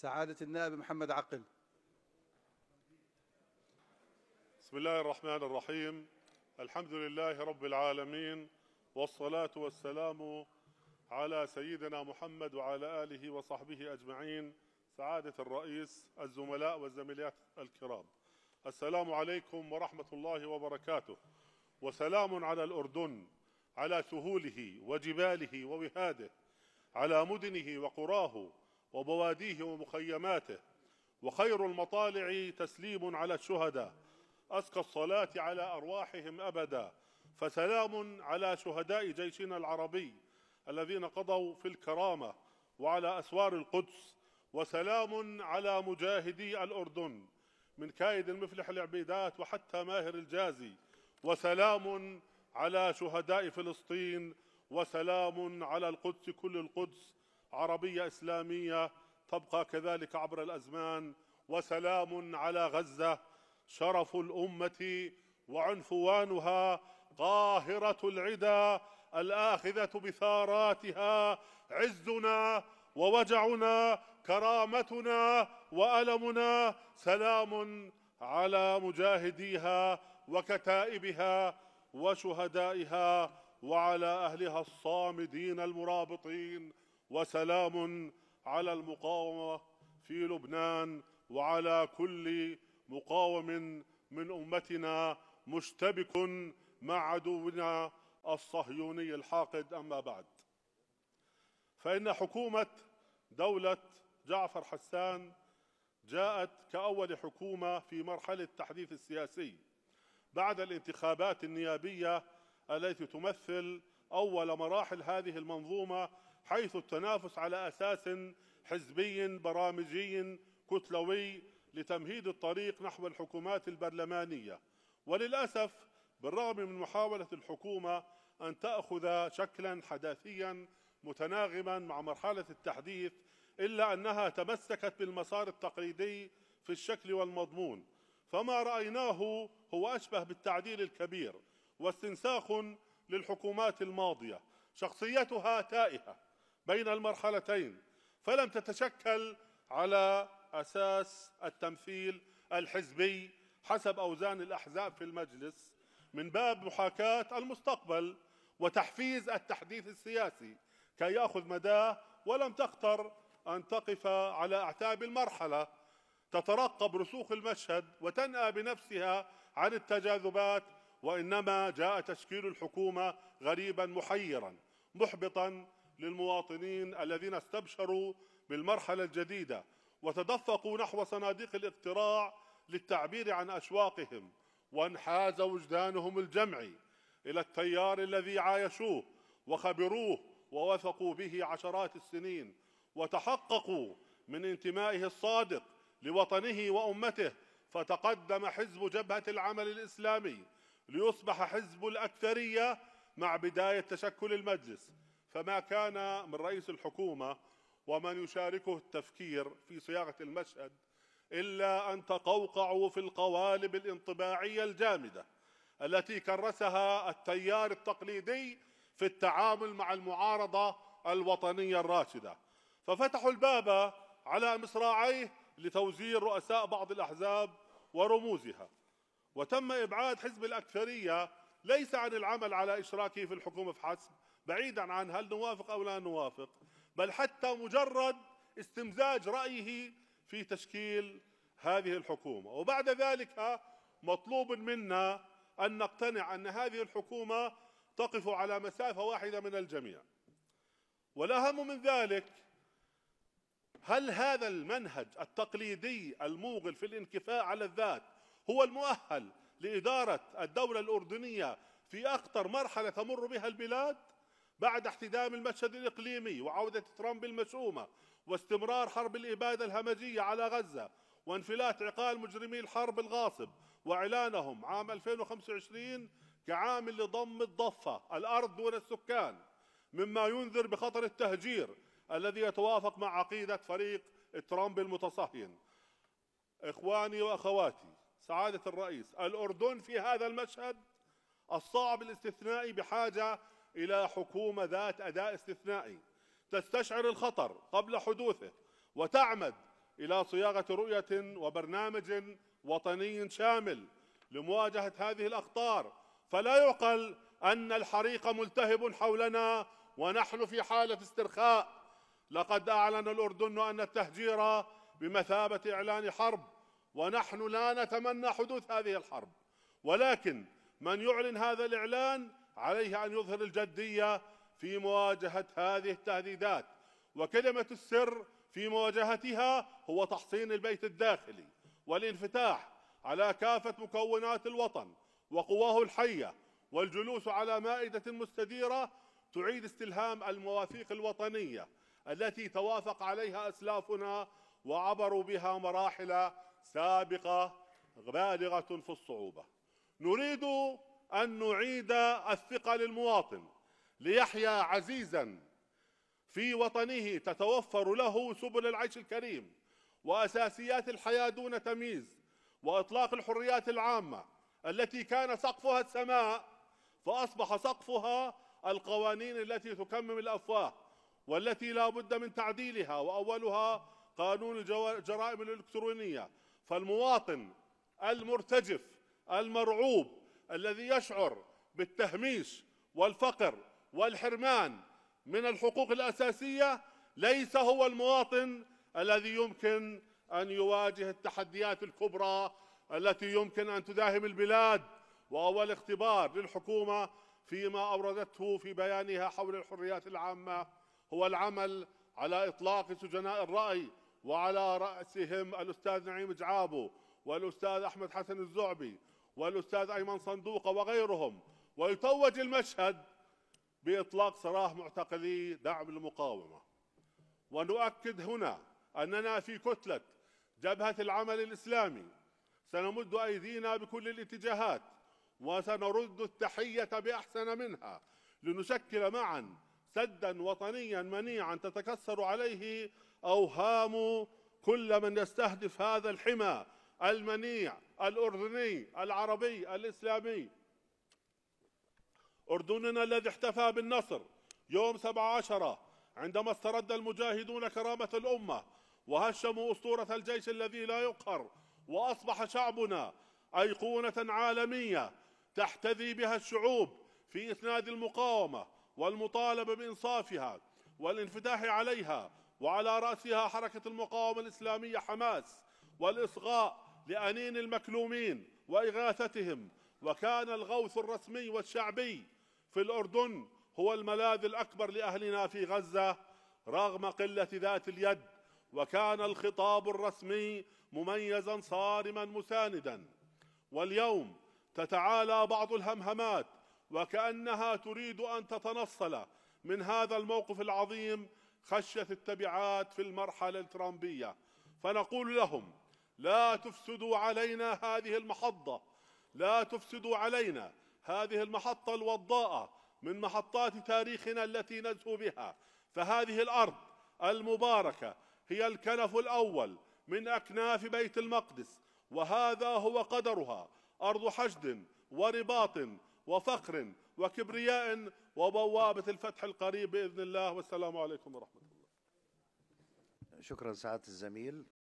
سعادة النائب محمد عقل بسم الله الرحمن الرحيم الحمد لله رب العالمين والصلاة والسلام على سيدنا محمد وعلى آله وصحبه أجمعين سعادة الرئيس الزملاء والزميلات الكرام السلام عليكم ورحمة الله وبركاته وسلام على الأردن على سهوله وجباله ووهاده على مدنه وقراه وبواديه ومخيماته وخير المطالع تسليم على الشهداء أزكى الصلاة على أرواحهم أبدا فسلام على شهداء جيشنا العربي الذين قضوا في الكرامة وعلى أسوار القدس وسلام على مجاهدي الأردن من كايد المفلح العبيدات وحتى ماهر الجازي وسلام على شهداء فلسطين وسلام على القدس كل القدس عربيه اسلاميه تبقى كذلك عبر الازمان وسلام على غزه شرف الامه وعنفوانها قاهره العدا الاخذه بثاراتها عزنا ووجعنا كرامتنا والمنا سلام على مجاهديها وكتائبها وشهدائها وعلى اهلها الصامدين المرابطين وسلام على المقاومه في لبنان وعلى كل مقاوم من امتنا مشتبك مع عدونا الصهيوني الحاقد اما بعد فان حكومه دوله جعفر حسان جاءت كاول حكومه في مرحله التحديث السياسي بعد الانتخابات النيابيه التي تمثل اول مراحل هذه المنظومه حيث التنافس على أساس حزبي برامجي كتلوي لتمهيد الطريق نحو الحكومات البرلمانية وللأسف بالرغم من محاولة الحكومة أن تأخذ شكلا حداثيا متناغما مع مرحلة التحديث إلا أنها تمسكت بالمسار التقليدي في الشكل والمضمون فما رأيناه هو أشبه بالتعديل الكبير واستنساخ للحكومات الماضية شخصيتها تائهة بين المرحلتين فلم تتشكل على اساس التمثيل الحزبي حسب اوزان الاحزاب في المجلس من باب محاكاه المستقبل وتحفيز التحديث السياسي كي ياخذ مداه ولم تختر ان تقف على اعتاب المرحله تترقب رسوخ المشهد وتنأى بنفسها عن التجاذبات وانما جاء تشكيل الحكومه غريبا محيرا محبطا للمواطنين الذين استبشروا بالمرحلة الجديدة وتدفقوا نحو صناديق الاقتراع للتعبير عن أشواقهم وانحاز وجدانهم الجمعي إلى التيار الذي عايشوه وخبروه ووثقوا به عشرات السنين وتحققوا من انتمائه الصادق لوطنه وأمته فتقدم حزب جبهة العمل الإسلامي ليصبح حزب الأكثرية مع بداية تشكل المجلس فما كان من رئيس الحكومة ومن يشاركه التفكير في صياغة المشهد إلا أن تقوقعوا في القوالب الانطباعية الجامدة التي كرسها التيار التقليدي في التعامل مع المعارضة الوطنية الراشدة ففتحوا الباب على مصراعيه لتوزير رؤساء بعض الأحزاب ورموزها وتم إبعاد حزب الأكثرية ليس عن العمل على إشراكه في الحكومة فحسب بعيدا عن هل نوافق أو لا نوافق بل حتى مجرد استمزاج رأيه في تشكيل هذه الحكومة وبعد ذلك مطلوب منا أن نقتنع أن هذه الحكومة تقف على مسافة واحدة من الجميع والأهم من ذلك هل هذا المنهج التقليدي الموغل في الانكفاء على الذات هو المؤهل لإدارة الدولة الأردنية في أخطر مرحلة تمر بها البلاد؟ بعد احتدام المشهد الإقليمي وعودة ترامب المشؤومة واستمرار حرب الإبادة الهمجية على غزة وانفلات عقال مجرمي الحرب الغاصب وإعلانهم عام 2025 كعامل لضم الضفة الأرض دون السكان مما ينذر بخطر التهجير الذي يتوافق مع عقيدة فريق ترامب المتصهين إخواني وأخواتي سعادة الرئيس الأردن في هذا المشهد الصعب الاستثنائي بحاجة إلى حكومة ذات أداء استثنائي تستشعر الخطر قبل حدوثه وتعمد إلى صياغة رؤية وبرنامج وطني شامل لمواجهة هذه الأخطار فلا يعقل أن الحريق ملتهب حولنا ونحن في حالة استرخاء لقد أعلن الأردن أن التهجير بمثابة إعلان حرب ونحن لا نتمنى حدوث هذه الحرب ولكن من يعلن هذا الإعلان عليه أن يظهر الجدية في مواجهة هذه التهديدات وكلمة السر في مواجهتها هو تحصين البيت الداخلي والانفتاح على كافة مكونات الوطن وقواه الحية والجلوس على مائدة مستديرة تعيد استلهام المواثيق الوطنية التي توافق عليها أسلافنا وعبروا بها مراحل سابقة بالغة في الصعوبة نريد أن نعيد الثقة للمواطن ليحيا عزيزا في وطنه تتوفر له سبل العيش الكريم وأساسيات الحياة دون تمييز وإطلاق الحريات العامة التي كان سقفها السماء فأصبح سقفها القوانين التي تكمم الأفواه والتي لا بد من تعديلها وأولها قانون الجرائم الإلكترونية فالمواطن المرتجف المرعوب الذي يشعر بالتهميش والفقر والحرمان من الحقوق الاساسيه ليس هو المواطن الذي يمكن ان يواجه التحديات الكبرى التي يمكن ان تداهم البلاد واول اختبار للحكومه فيما اوردته في بيانها حول الحريات العامه هو العمل على اطلاق سجناء الراي وعلى راسهم الاستاذ نعيم جعابو والاستاذ احمد حسن الزعبي والأستاذ أيمن صندوقة وغيرهم ويتوج المشهد بإطلاق سراح معتقلي دعم المقاومة ونؤكد هنا أننا في كتلة جبهة العمل الإسلامي سنمد أيدينا بكل الاتجاهات وسنرد التحية بأحسن منها لنشكل معا سدا وطنيا منيعا تتكسر عليه أوهام كل من يستهدف هذا الحمى المنيع الأردني العربي الإسلامي أردننا الذي احتفى بالنصر يوم عشرة عندما استرد المجاهدون كرامة الأمة وهشموا أسطورة الجيش الذي لا يقهر وأصبح شعبنا أيقونة عالمية تحتذي بها الشعوب في إسناد المقاومة والمطالبة بإنصافها والانفتاح عليها وعلى رأسها حركة المقاومة الإسلامية حماس والإصغاء لأنين المكلومين وإغاثتهم وكان الغوث الرسمي والشعبي في الأردن هو الملاذ الأكبر لأهلنا في غزة رغم قلة ذات اليد وكان الخطاب الرسمي مميزا صارما مساندا واليوم تتعالى بعض الهمهمات وكأنها تريد أن تتنصل من هذا الموقف العظيم خشية التبعات في المرحلة الترامبية فنقول لهم لا تفسدوا علينا هذه المحطة لا تفسدوا علينا هذه المحطة الوضاءة من محطات تاريخنا التي نزهو بها فهذه الأرض المباركة هي الكنف الأول من أكناف بيت المقدس وهذا هو قدرها أرض حشد ورباط وفخر وكبرياء وبوابة الفتح القريب بإذن الله والسلام عليكم ورحمة الله شكرا سعادة الزميل